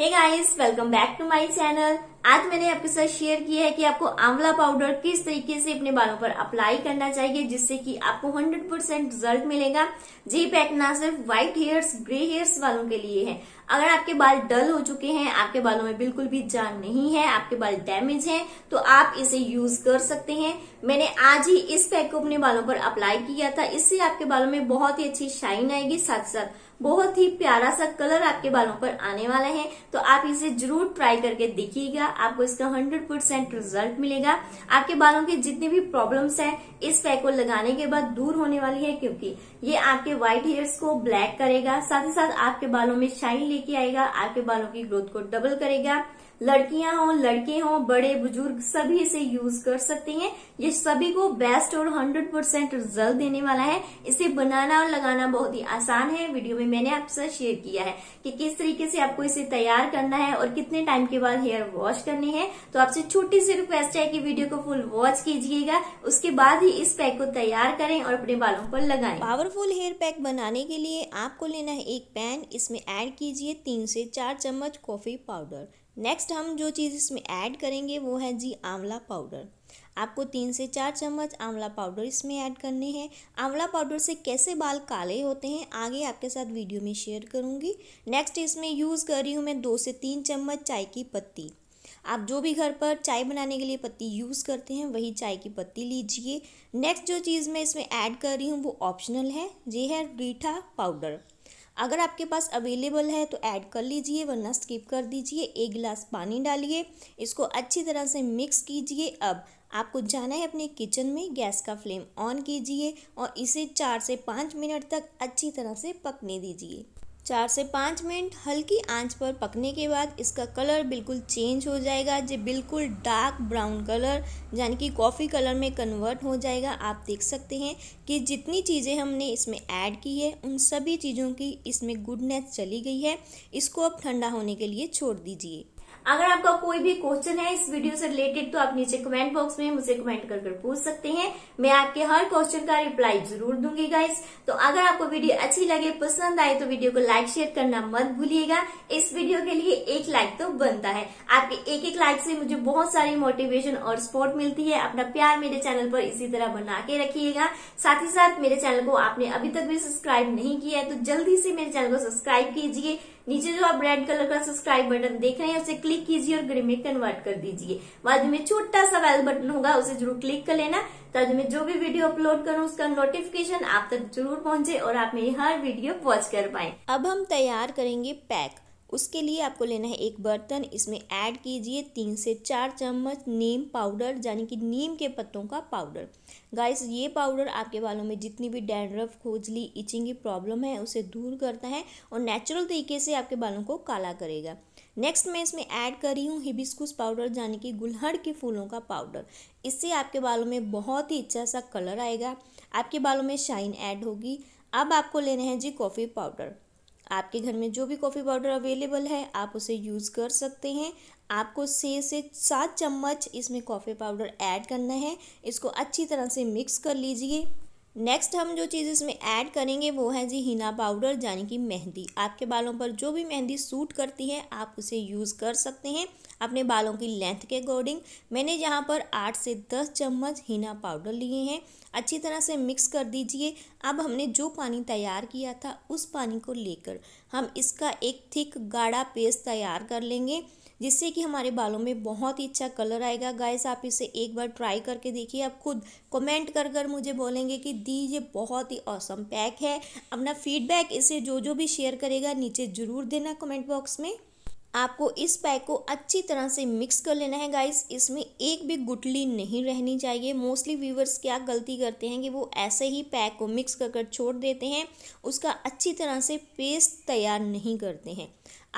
Hey guys, welcome back to my channel. आज मैंने आपके साथ शेयर किया है कि आपको आंवला पाउडर किस तरीके से अपने बालों पर अप्लाई करना चाहिए जिससे कि आपको 100 परसेंट रिजल्ट मिलेगा जी पैक ना सिर्फ व्हाइट हेयर्स ग्रे हेयर्स वालों के लिए है अगर आपके बाल डल हो चुके हैं आपके बालों में बिल्कुल भी जान नहीं है आपके बाल डैमेज हैं तो आप इसे यूज कर सकते हैं मैंने आज ही इस पैक को अपने बालों पर अप्लाई किया था इससे आपके बालों में बहुत ही अच्छी शाइन आएगी साथ साथ बहुत ही प्यारा सा कलर आपके बालों पर आने वाला है तो आप इसे जरूर ट्राई करके देखिएगा आपको इसका 100 परसेंट रिजल्ट मिलेगा आपके बालों की जितनी भी प्रॉब्लम्स है इस पैक को लगाने के बाद दूर होने वाली है क्योंकि ये आपके व्हाइट हेयर्स को ब्लैक करेगा साथ ही साथ आपके बालों में शाइन लेके आएगा आपके बालों की ग्रोथ को डबल करेगा लड़कियां हो लड़के हो बड़े बुजुर्ग सभी इसे यूज कर सकते हैं ये सभी को बेस्ट और 100 परसेंट रिजल्ट देने वाला है इसे बनाना और लगाना बहुत ही आसान है वीडियो में मैंने आपसे शेयर किया है कि किस तरीके से आपको इसे तैयार करना है और कितने टाइम के बाद हेयर वॉश वॉच करने हैं तो आपसे छोटी सी रिक्वेस्ट है कि वीडियो को फुल वॉच कीजिएगा उसके बाद ही इस पैक को तैयार करें और अपने बालों पर लगाएं पावरफुल हेयर पैक बनाने के लिए आपको लेना है एक पैन इसमें ऐड कीजिए तीन से चार चम्मच कॉफ़ी पाउडर नेक्स्ट हम जो चीज़ इसमें ऐड करेंगे वो है जी आंवला पाउडर आपको तीन से चार चम्मच आंवला पाउडर इसमें ऐड करने हैं आंवला पाउडर से कैसे बाल काले होते हैं आगे आपके साथ वीडियो में शेयर करूंगी नेक्स्ट इसमें यूज़ कर रही हूँ मैं दो से तीन चम्मच चाय की पत्ती आप जो भी घर पर चाय बनाने के लिए पत्ती यूज़ करते हैं वही चाय की पत्ती लीजिए नेक्स्ट जो चीज़ मैं इसमें ऐड कर रही हूँ वो ऑप्शनल है ये है रीठा पाउडर अगर आपके पास अवेलेबल है तो ऐड कर लीजिए वरना स्किप कर दीजिए एक गिलास पानी डालिए इसको अच्छी तरह से मिक्स कीजिए अब आपको जाना है अपने किचन में गैस का फ्लेम ऑन कीजिए और इसे चार से पाँच मिनट तक अच्छी तरह से पकने दीजिए चार से पाँच मिनट हल्की आंच पर पकने के बाद इसका कलर बिल्कुल चेंज हो जाएगा जो बिल्कुल डार्क ब्राउन कलर यानी कि कॉफ़ी कलर में कन्वर्ट हो जाएगा आप देख सकते हैं कि जितनी चीज़ें हमने इसमें ऐड की है उन सभी चीज़ों की इसमें गुडनेस चली गई है इसको अब ठंडा होने के लिए छोड़ दीजिए अगर आपका कोई भी क्वेश्चन है इस वीडियो से रिलेटेड तो आप नीचे कमेंट बॉक्स में मुझे कमेंट कर कर पूछ सकते हैं मैं आपके हर क्वेश्चन का रिप्लाई जरूर दूंगी गाइस तो अगर आपको वीडियो अच्छी लगे पसंद आए तो वीडियो को लाइक शेयर करना मत भूलिएगा इस वीडियो के लिए एक लाइक तो बनता है आपके एक एक लाइक से मुझे बहुत सारी मोटिवेशन और सपोर्ट मिलती है अपना प्यार मेरे चैनल पर इसी तरह बना के रखिएगा साथ ही साथ मेरे चैनल को आपने अभी तक भी सब्सक्राइब नहीं किया है तो जल्दी से मेरे चैनल को सब्सक्राइब कीजिए नीचे जो आप रेड कलर का सब्सक्राइब बटन देख रहे हैं उसे क्लिक क्लिक कीजिए और ग्रे में कन्वर्ट कर दीजिए बाद में छोटा सा वेल बटन होगा उसे जरूर क्लिक कर लेना ताकि मैं जो भी वीडियो अपलोड करूँ उसका नोटिफिकेशन आप तक जरूर पहुंचे और आप मेरी हर वीडियो वॉच कर पाए अब हम तैयार करेंगे पैक उसके लिए आपको लेना है एक बर्तन इसमें ऐड कीजिए तीन से चार चम्मच नीम पाउडर यानी कि नीम के पत्तों का पाउडर गाइस ये पाउडर आपके बालों में जितनी भी डैंड्रफ खोजली इचिंग की प्रॉब्लम है उसे दूर करता है और नेचुरल तरीके से आपके बालों को काला करेगा नेक्स्ट मैं इसमें ऐड कर रही हूँ हिबिस्कुस पाउडर यानी कि गुलहड़ के फूलों का पाउडर इससे आपके बालों में बहुत ही अच्छा सा कलर आएगा आपके बालों में शाइन ऐड होगी अब आपको लेना है जी कॉफ़ी पाउडर आपके घर में जो भी कॉफ़ी पाउडर अवेलेबल है आप उसे यूज़ कर सकते हैं आपको छः से सात चम्मच इसमें कॉफ़ी पाउडर ऐड करना है इसको अच्छी तरह से मिक्स कर लीजिए नेक्स्ट हम जो चीज़ इसमें ऐड करेंगे वो है जी हिना पाउडर यानी कि मेहंदी आपके बालों पर जो भी मेहंदी सूट करती है आप उसे यूज़ कर सकते हैं अपने बालों की लेंथ के अकॉर्डिंग मैंने यहाँ पर आठ से दस चम्मच हिना पाउडर लिए हैं अच्छी तरह से मिक्स कर दीजिए अब हमने जो पानी तैयार किया था उस पानी को लेकर हम इसका एक थिक गाढ़ा पेस्ट तैयार कर लेंगे जिससे कि हमारे बालों में बहुत ही अच्छा कलर आएगा गाइस आप इसे एक बार ट्राई करके देखिए आप खुद कमेंट कर कर मुझे बोलेंगे कि दी ये बहुत ही औसम पैक है अपना फीडबैक इसे जो जो भी शेयर करेगा नीचे ज़रूर देना कमेंट बॉक्स में आपको इस पैक को अच्छी तरह से मिक्स कर लेना है गाइस इसमें एक भी गुटली नहीं रहनी चाहिए मोस्टली व्यूवर्स क्या गलती करते हैं कि वो ऐसे ही पैक को मिक्स कर कर छोड़ देते हैं उसका अच्छी तरह से पेस्ट तैयार नहीं करते हैं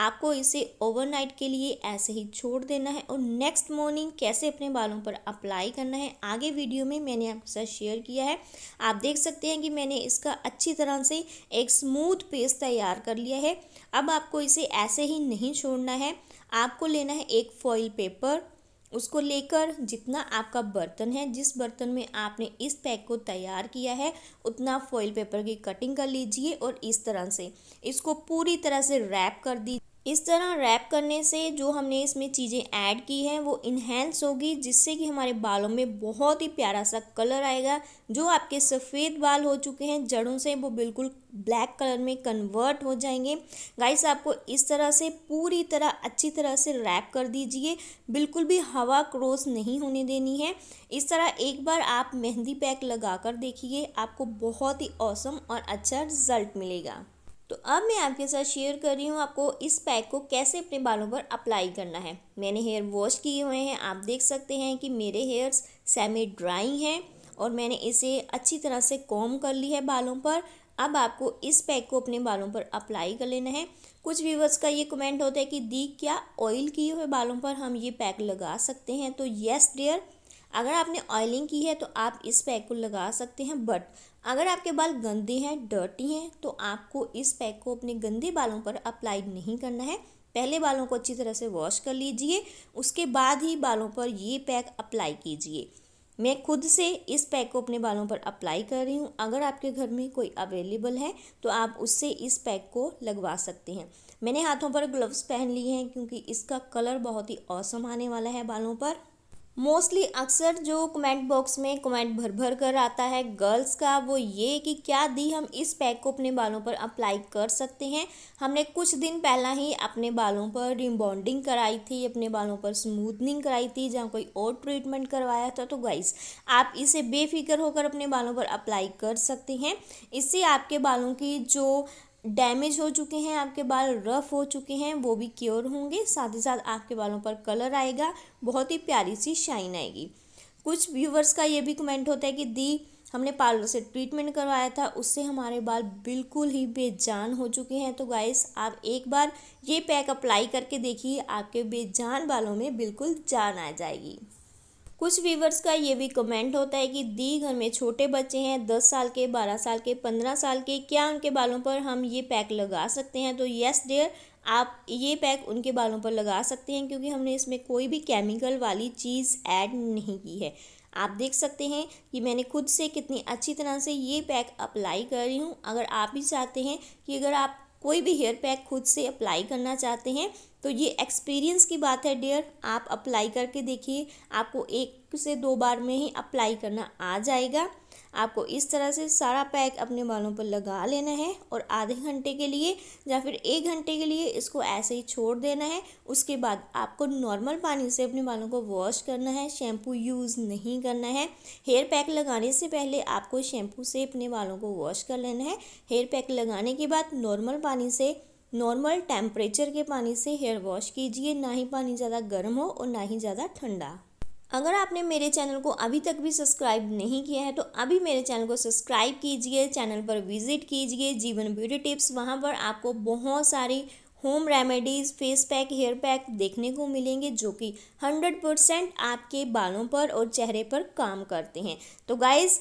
आपको इसे ओवरनाइट के लिए ऐसे ही छोड़ देना है और नेक्स्ट मॉर्निंग कैसे अपने बालों पर अप्लाई करना है आगे वीडियो में मैंने आपके साथ शेयर किया है आप देख सकते हैं कि मैंने इसका अच्छी तरह से एक स्मूथ पेस्ट तैयार कर लिया है अब आपको इसे ऐसे ही नहीं छोड़ना है आपको लेना है एक फॉइल पेपर उसको लेकर जितना आपका बर्तन है जिस बर्तन में आपने इस पैक को तैयार किया है उतना फॉइल पेपर की कटिंग कर लीजिए और इस तरह से इसको पूरी तरह से रैप कर दीजिए इस तरह रैप करने से जो हमने इसमें चीज़ें ऐड की हैं वो इन्हेंस होगी जिससे कि हमारे बालों में बहुत ही प्यारा सा कलर आएगा जो आपके सफ़ेद बाल हो चुके हैं जड़ों से वो बिल्कुल ब्लैक कलर में कन्वर्ट हो जाएंगे गाइस आपको इस तरह से पूरी तरह अच्छी तरह से रैप कर दीजिए बिल्कुल भी हवा क्रॉस नहीं होने देनी है इस तरह एक बार आप मेहंदी पैक लगा कर देखिए आपको बहुत ही औसम और अच्छा रिजल्ट मिलेगा तो अब मैं आपके साथ शेयर कर रही हूँ आपको इस पैक को कैसे अपने बालों पर अप्लाई करना है मैंने हेयर वॉश किए हुए हैं आप देख सकते हैं कि मेरे हेयर्स सेमी ड्राई हैं और मैंने इसे अच्छी तरह से कॉम कर ली है बालों पर अब आपको इस पैक को अपने बालों पर अप्लाई कर लेना है कुछ व्यूवर्स का ये कमेंट होता है कि दी क्या ऑयल किए हुए बालों पर हम ये पैक लगा सकते हैं तो येस डियर अगर आपने ऑयलिंग की है तो आप इस पैक को लगा सकते हैं बट अगर आपके बाल गंदे हैं डर्टी हैं तो आपको इस पैक को अपने गंदे बालों पर अप्लाई नहीं करना है पहले बालों को अच्छी तरह से वॉश कर लीजिए उसके बाद ही बालों पर ये पैक अप्लाई कीजिए मैं खुद से इस पैक को अपने बालों पर अप्लाई कर रही हूँ अगर आपके घर में कोई अवेलेबल है तो आप उससे इस पैक को लगवा सकते हैं मैंने हाथों पर ग्लव्स पहन लिए हैं क्योंकि इसका कलर बहुत ही औसम आने वाला है बालों पर मोस्टली अक्सर जो कमेंट बॉक्स में कमेंट भर भर कर आता है गर्ल्स का वो ये कि क्या दी हम इस पैक को अपने बालों पर अप्लाई कर सकते हैं हमने कुछ दिन पहला ही अपने बालों पर रिबॉन्डिंग कराई थी अपने बालों पर स्मूथनिंग कराई थी जहाँ कोई और ट्रीटमेंट करवाया था तो गाइस आप इसे बेफिक्र होकर अपने बालों पर अप्लाई कर सकते हैं इससे आपके बालों की जो डैमेज हो चुके हैं आपके बाल रफ हो चुके हैं वो भी क्योर होंगे साथ ही साथ आपके बालों पर कलर आएगा बहुत ही प्यारी सी शाइन आएगी कुछ व्यूवर्स का ये भी कमेंट होता है कि दी हमने पार्लर से ट्रीटमेंट करवाया था उससे हमारे बाल बिल्कुल ही बेजान हो चुके हैं तो गाइस आप एक बार ये पैक अप्लाई करके देखिए आपके बेजान बालों में बिल्कुल जान आ जाएगी कुछ व्यूवर्स का ये भी कमेंट होता है कि दी घर में छोटे बच्चे हैं दस साल के बारह साल के पंद्रह साल के क्या उनके बालों पर हम ये पैक लगा सकते हैं तो येस डेयर आप ये पैक उनके बालों पर लगा सकते हैं क्योंकि हमने इसमें कोई भी केमिकल वाली चीज़ ऐड नहीं की है आप देख सकते हैं कि मैंने खुद से कितनी अच्छी तरह से ये पैक अप्लाई कर रही हूँ अगर आप भी चाहते हैं कि अगर आप कोई भी हेयर पैक खुद से अप्लाई करना चाहते हैं तो ये एक्सपीरियंस की बात है डेयर आप अप्लाई करके देखिए आपको एक से दो बार में ही अप्लाई करना आ जाएगा आपको इस तरह से सारा पैक अपने बालों पर लगा लेना है और आधे घंटे के लिए या फिर एक घंटे के लिए इसको ऐसे ही छोड़ देना है उसके बाद आपको नॉर्मल पानी से अपने बालों को वॉश करना है शैम्पू यूज़ नहीं करना है हेयर पैक लगाने से पहले आपको शैम्पू से अपने बालों को वॉश कर लेना है हेयर पैक लगाने के बाद नॉर्मल पानी से नॉर्मल टेम्परेचर के पानी से हेयर वॉश कीजिए ना ही पानी ज़्यादा गर्म हो और ना ही ज़्यादा ठंडा अगर आपने मेरे चैनल को अभी तक भी सब्सक्राइब नहीं किया है तो अभी मेरे चैनल को सब्सक्राइब कीजिए चैनल पर विजिट कीजिए जीवन ब्यूटी टिप्स वहाँ पर आपको बहुत सारी home remedies face pack hair pack देखने को मिलेंगे जो कि 100 परसेंट आपके बालों पर और चेहरे पर काम करते हैं तो गाइज़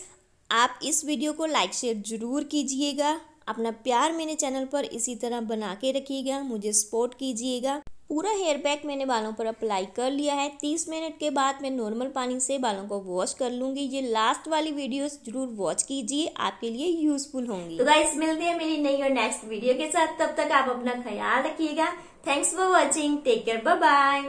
आप इस वीडियो को लाइक शेयर ज़रूर कीजिएगा अपना प्यार मेरे चैनल पर इसी तरह बना के रखिएगा मुझे सपोर्ट कीजिएगा पूरा हेयर पैक मैंने बालों पर अप्लाई कर लिया है तीस मिनट के बाद मैं नॉर्मल पानी से बालों को वॉश कर लूंगी ये लास्ट वाली वीडियो जरूर वॉच कीजिए आपके लिए यूजफुल होंगी तो गाइस मिलते हैं मेरी नई और नेक्स्ट वीडियो के साथ तब तक आप अपना ख्याल रखिएगा thanks for watching take care bye